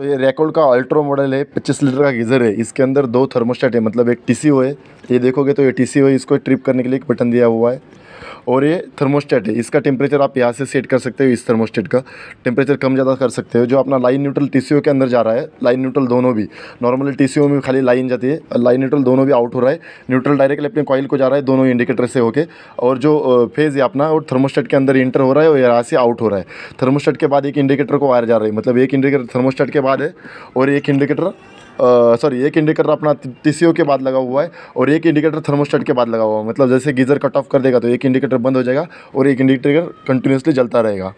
तो ये रेकॉर्ड का अल्ट्रो मॉडल है 25 लीटर का गीज़र है इसके अंदर दो थर्मोस्टेट है मतलब एक टी है ये देखोगे तो ये टी है इसको ट्रिप करने के लिए एक बटन दिया हुआ है और ये थर्मोस्टेट है इसका टेम्परेचर आप यहाँ से सेट कर सकते हो इस थर्मोस्टेट का टेम्परेचर कम ज़्यादा कर सकते हो जो अपना लाइन न्यूट्रल टी के अंदर जा रहा है लाइन न्यूट्रल दोनों भी नॉर्मली टी में खाली लाइन जाती है लाइन न्यूट्रल दोनों भी आउट हो रहा है न्यूट्रल डायरेक्टली अपने कॉइल को जा रहा है दोनों इंडिकेटर से होकर और जो फेज़ है अपना और थर्मोस्टेट के अंदर इंटर हो रहा है और यहाँ से आउट हो रहा है थर्मोस्टेट के बाद एक इंडिकेटर को वायर जा रही है मतलब एक इंडिकेटर थर्मोस्टेट के बाद है और एक इंडिकेटर सॉरी एक इंडिकेटर अपना टी के बाद लगा हुआ है और एक इंडिकेटर थर्मोस्टेट के बाद लगा हुआ है मतलब जैसे गीज़र कट ऑफ कर देगा तो एक इंडिकेटर बंद हो जाएगा और एक इंडिकेटर कंटिन्यूसली जलता रहेगा